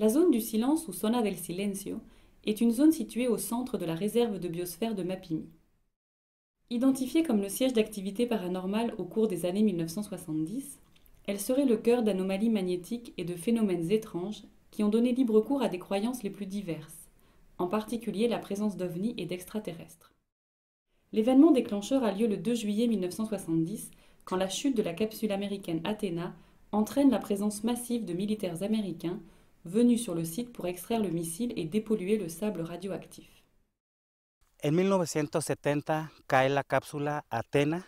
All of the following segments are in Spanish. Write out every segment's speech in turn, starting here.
La zone du silence ou zona del silencio est une zone située au centre de la réserve de biosphère de Mapimi. Identifiée comme le siège d'activités paranormales au cours des années 1970, elle serait le cœur d'anomalies magnétiques et de phénomènes étranges qui ont donné libre cours à des croyances les plus diverses, en particulier la présence d'ovnis et d'extraterrestres. L'événement déclencheur a lieu le 2 juillet 1970, quand la chute de la capsule américaine Athéna entraîne la présence massive de militaires américains venu sur le site pour extraire le missile et dépolluer le sable radioactif. En 1970 cae la cápsula Atena.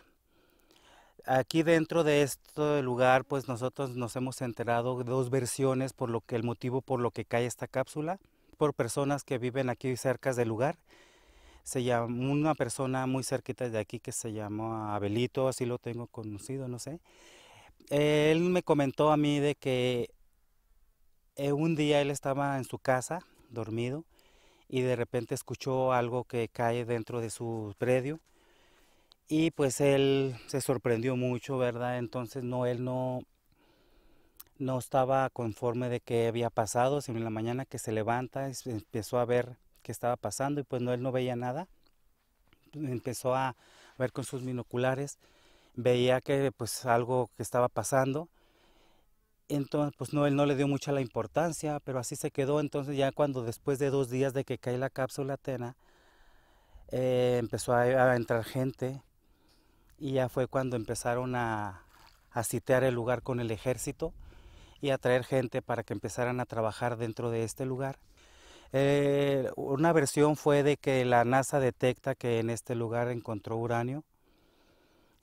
Aquí dentro de este lugar, pues nosotros nos hemos enterado dos versiones por lo que el motivo por lo que cae esta cápsula, por personas que viven aquí cerca del lugar. Se llama una persona muy cerquita de aquí que se llama Abelito, así lo tengo conocido, no sé. Él me comentó a mí de que eh, un día él estaba en su casa, dormido, y de repente escuchó algo que cae dentro de su predio. Y pues él se sorprendió mucho, ¿verdad? Entonces no, él no, no estaba conforme de qué había pasado, sino en la mañana que se levanta empezó a ver qué estaba pasando y pues no, él no veía nada. Empezó a ver con sus binoculares, veía que pues algo que estaba pasando entonces pues no, él no le dio mucha la importancia, pero así se quedó. Entonces ya cuando después de dos días de que cae la cápsula Atena, eh, empezó a, entrar gente y ya fue cuando empezaron a, a sitiar el lugar con el ejército y a traer gente para que empezaran a trabajar dentro de este lugar. Eh, una versión fue de que la NASA detecta que en este lugar encontró uranio.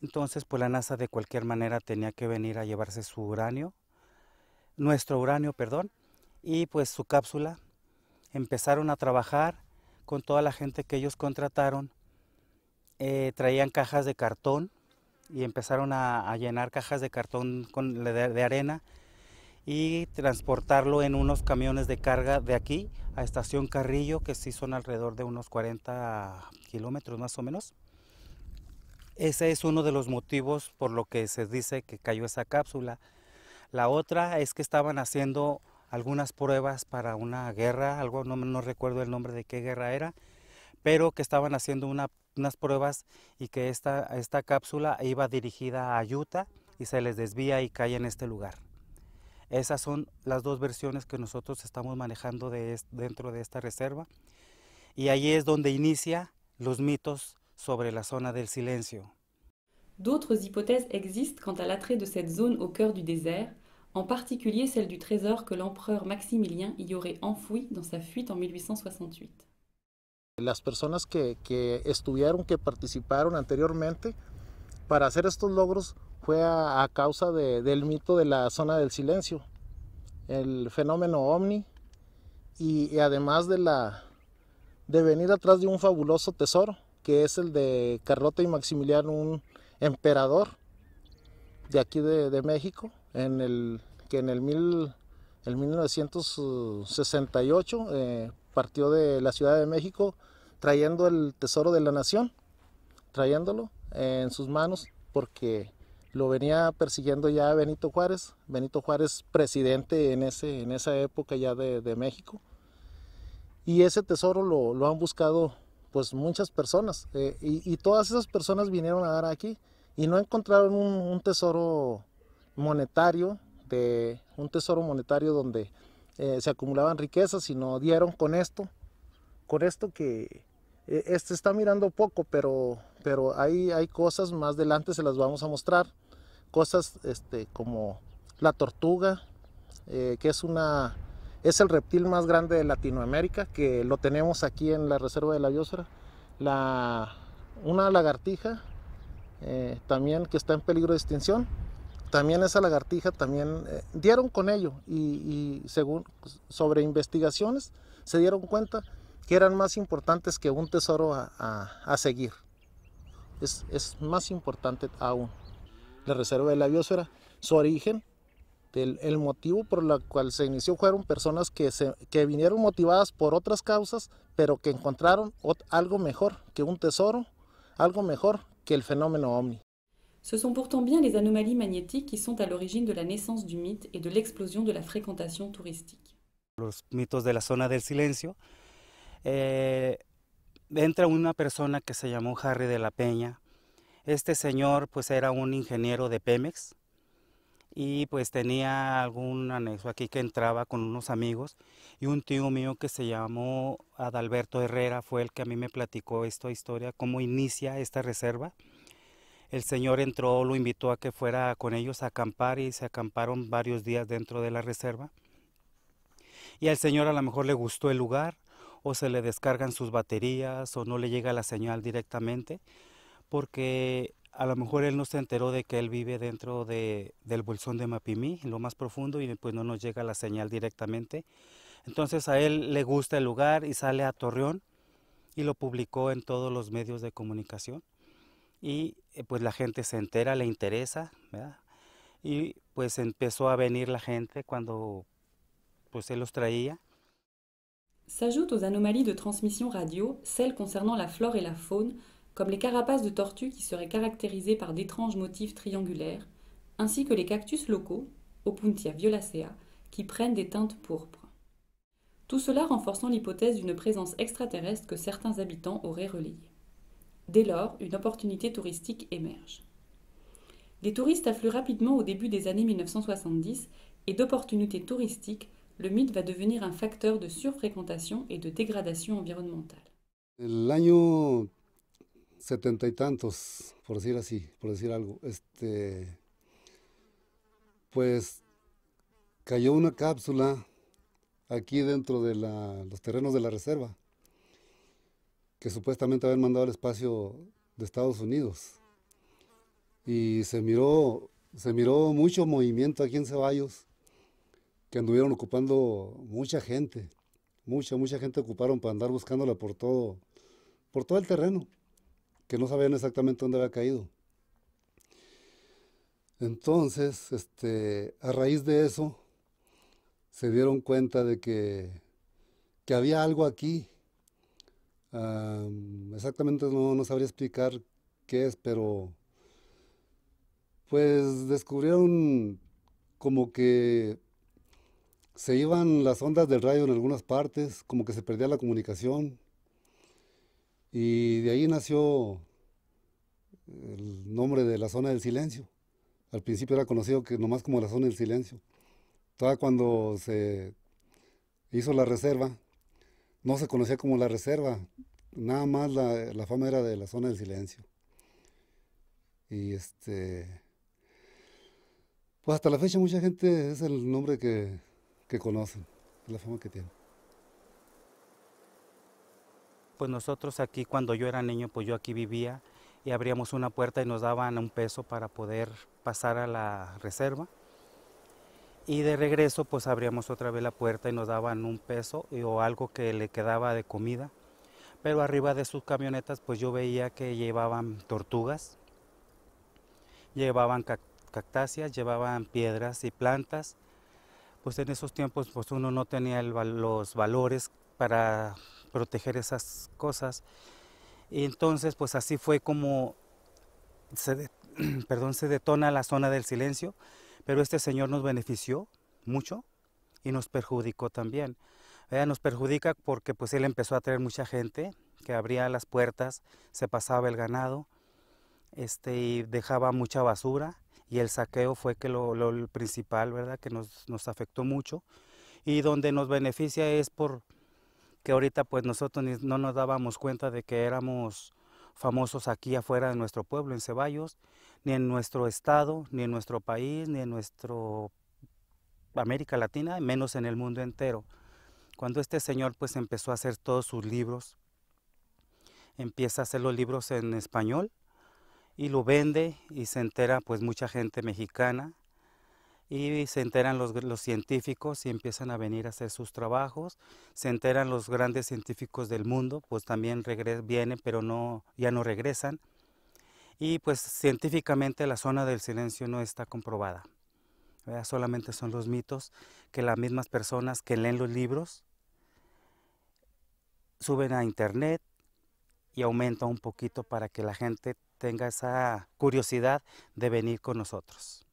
Entonces, pues la NASA de cualquier manera tenía que venir a llevarse su uranio nuestro uranio, perdón, y pues su cápsula. Empezaron a trabajar con toda la gente que ellos contrataron. Eh, traían cajas de cartón y empezaron a, llenar cajas de cartón con, de, de arena y transportarlo en unos camiones de carga de aquí a Estación Carrillo, que sí son alrededor de unos 40 kilómetros más o menos. Ese es uno de los motivos por lo que se dice que cayó esa cápsula. La otra es que estaban haciendo algunas pruebas para una guerra, algo no, recuerdo el nombre de qué guerra era, pero que estaban haciendo unas pruebas y que esta, cápsula iba dirigida a Utah y se les desvía y cae en este lugar. Esas son las dos versiones que nosotros estamos manejando dentro de esta reserva. Y ahí es donde inicia los mitos sobre la zona del silencio. D'autres hypothèses existent quant à l'attrait de cette zone au cœur du désert, en particulier celle du trésor que l'empereur Maximilien y aurait enfoui dans sa fuite en 1868. Las personas que, que estuvieron, que participaron anteriormente para hacer estos logros fue a, causa de, del mito de la zona del silencio, el fenómeno omni, et además de la de venir atrás de un fabuloso tesoro que es el de Carlota y Maximiliano, un, emperador de aquí de, México, en el, que en el, 1968 eh, partió de la Ciudad de México trayendo el tesoro de la nación, trayéndolo en sus manos porque lo venía persiguiendo ya Benito Juárez, Benito Juárez presidente en, ese, en esa época ya de, México. Y ese tesoro lo, lo han buscado pues muchas personas. Eh, y, todas esas personas vinieron a dar aquí y no encontraron un, tesoro monetario, de un tesoro monetario donde eh, se acumulaban riquezas, sino dieron con esto, con esto que eh, este está mirando poco, pero, pero hay, hay cosas más adelante se las vamos a mostrar, cosas este, como la tortuga, que es una es el reptil más grande de Latinoamérica, que lo tenemos aquí en la Reserva de la Biosfera. La, una lagartija eh, también que está en peligro de extinción. También esa lagartija también eh, dieron con ello y, según sobre investigaciones se dieron cuenta que eran más importantes que un tesoro a, seguir. Es, es, más importante aún. La reserva de la biosfera, su origen el, motivo por el cual se inició fueron personas que, se, vinieron motivadas por otras causas, pero que encontraron algo mejor que un tesoro, algo mejor que el fenómeno ovni. Ce sont pourtant bien les anomalies magnétiques qui sont à l'origine de la naissance du mythe et de l'explosion de la fréquentation touristique. Los mitos de la zona del silencio. Eh, entra una persona que se llamó Harry de la Peña. Este señor pues era un ingeniero de Pemex, y pues tenía algún anexo aquí que entraba con unos amigos y un tío mío que se llamó Adalberto Herrera fue el que a mí me platicó esta historia, cómo inicia esta reserva. El señor entró, lo invitó a que fuera con ellos a acampar y se acamparon varios días dentro de la reserva. Y al señor a lo mejor le gustó el lugar o se le descargan sus baterías o no le llega la señal directamente porque a lo mejor él no se enteró de que él vive dentro del bolsón de Mapimí, en lo más profundo, y pues no nos llega la señal directamente. Entonces a él le gusta el lugar y sale a Torreón y lo publicó en todos los medios de comunicación. Y eh, pues la gente se entera, le interesa, Y pues empezó a venir la gente cuando pues él los traía. S'ajoute aux anomalies de transmission radio celles concernant la flore et la faune comme les carapaces de tortues qui seraient caractérisées par d'étranges motifs triangulaires, ainsi que les cactus locaux, Opuntia violacea, qui prennent des teintes pourpres. Tout cela renforçant l'hypothèse d'une présence extraterrestre que certains habitants auraient relayée. Dès lors, une opportunité touristique émerge. Des touristes affluent rapidement au début des années 1970 et d'opportunités touristiques, le mythe va devenir un facteur de surfréquentation et de dégradation environnementale. setenta y tantos, por decir así, por decir algo, este, pues cayó una cápsula aquí dentro de la, los terrenos de la reserva, que supuestamente habían mandado al espacio de Estados Unidos. Y se miró, se miró mucho movimiento aquí en Ceballos, que anduvieron ocupando mucha gente, mucha, mucha gente ocuparon para andar buscándola por todo, por todo el terreno que no sabían exactamente dónde había caído. Entonces, este, a raíz de eso, se dieron cuenta de que, había algo aquí. exactamente no, no sabría explicar qué es, pero pues descubrieron como que se iban las ondas del radio en algunas partes, como que se perdía la comunicación y de ahí nació el nombre de la zona del silencio. Al principio era conocido que nomás como la zona del silencio. Toda cuando se hizo la reserva, no se conocía como la reserva, nada más la, fama era de la zona del silencio. Y este, pues hasta la fecha mucha gente es el nombre que, que conocen, la fama que tiene. Pues nosotros aquí cuando yo era niño, pues yo aquí vivía y abríamos una puerta y nos daban un peso para poder pasar a la reserva. Y de regreso pues abríamos otra vez la puerta y nos daban un peso o algo que le quedaba de comida. Pero arriba de sus camionetas pues yo veía que llevaban tortugas, llevaban cactáceas, llevaban piedras y plantas. Pues en esos tiempos pues uno no tenía los valores para proteger esas cosas. Y entonces, pues así fue como se, perdón, se detona la zona del silencio, pero este señor nos benefició mucho y nos perjudicó también. vea nos perjudica porque pues él empezó a traer mucha gente que abría las puertas, se pasaba el ganado este, y dejaba mucha basura y el saqueo fue que lo, principal, ¿verdad? Que nos, nos afectó mucho y donde nos beneficia es por que ahorita pues nosotros no nos dábamos cuenta de que éramos famosos aquí afuera de nuestro pueblo, en Ceballos, ni en nuestro estado, ni en nuestro país, ni en nuestro América Latina, menos en el mundo entero. Cuando este señor pues empezó a hacer todos sus libros, empieza a hacer los libros en español y lo vende y se entera pues mucha gente mexicana, y se enteran los, científicos y empiezan a venir a hacer sus trabajos, se enteran los grandes científicos del mundo, pues también vienen pero no, ya no regresan y pues científicamente la zona del silencio no está comprobada. Solamente son los mitos que las mismas personas que leen los libros suben a internet y aumenta un poquito para que la gente tenga esa curiosidad de venir con nosotros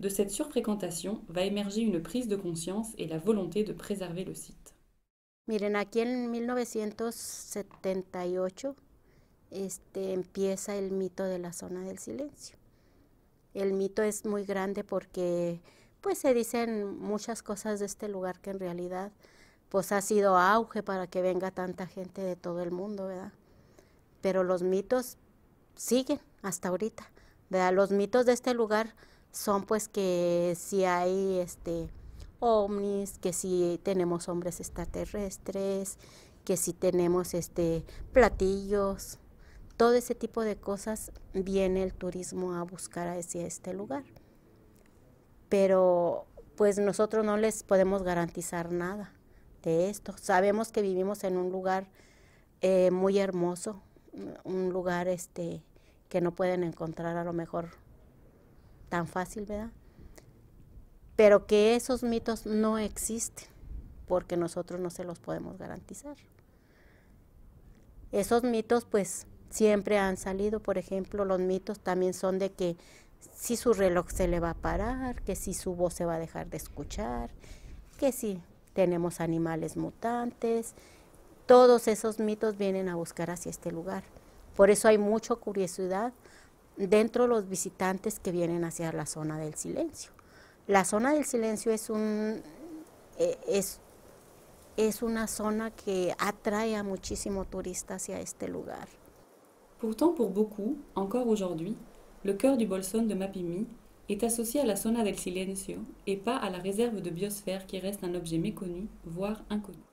de esta surfréquentation va a émerger una prise de conscience y la volonté de preservar el sitio. Miren, aquí en 1978 este, empieza el mito de la zona del silencio. El mito es muy grande porque pues se dicen muchas cosas de este lugar que en realidad pues ha sido auge para que venga tanta gente de todo el mundo, ¿verdad? Pero los mitos siguen hasta ahorita, ¿verdad? Los mitos de este lugar son pues que si hay este ovnis, que si tenemos hombres extraterrestres, que si tenemos este platillos, todo ese tipo de cosas viene el turismo a buscar hacia este lugar. Pero pues nosotros no les podemos garantizar nada de esto. Sabemos que vivimos en un lugar eh, muy hermoso, un lugar este que no pueden encontrar a lo mejor tan fácil, ¿verdad? Pero que esos mitos no existen, porque nosotros no se los podemos garantizar. Esos mitos, pues, siempre han salido, por ejemplo, los mitos también son de que si su reloj se le va a parar, que si su voz se va a dejar de escuchar, que si tenemos animales mutantes, todos esos mitos vienen a buscar hacia este lugar. Por eso hay mucha curiosidad dentro los visitantes que vienen hacia la zona del silencio. La zona del silencio est un, eh, es, es una zona que atrae a muchísimo turista hacia este lugar. Pourtant, pour beaucoup, encore aujourd'hui, le cœur du bolson de Mapimi est associé à la zona del silencio et pas à la réserve de biosphère qui reste un objet méconnu, voire inconnu.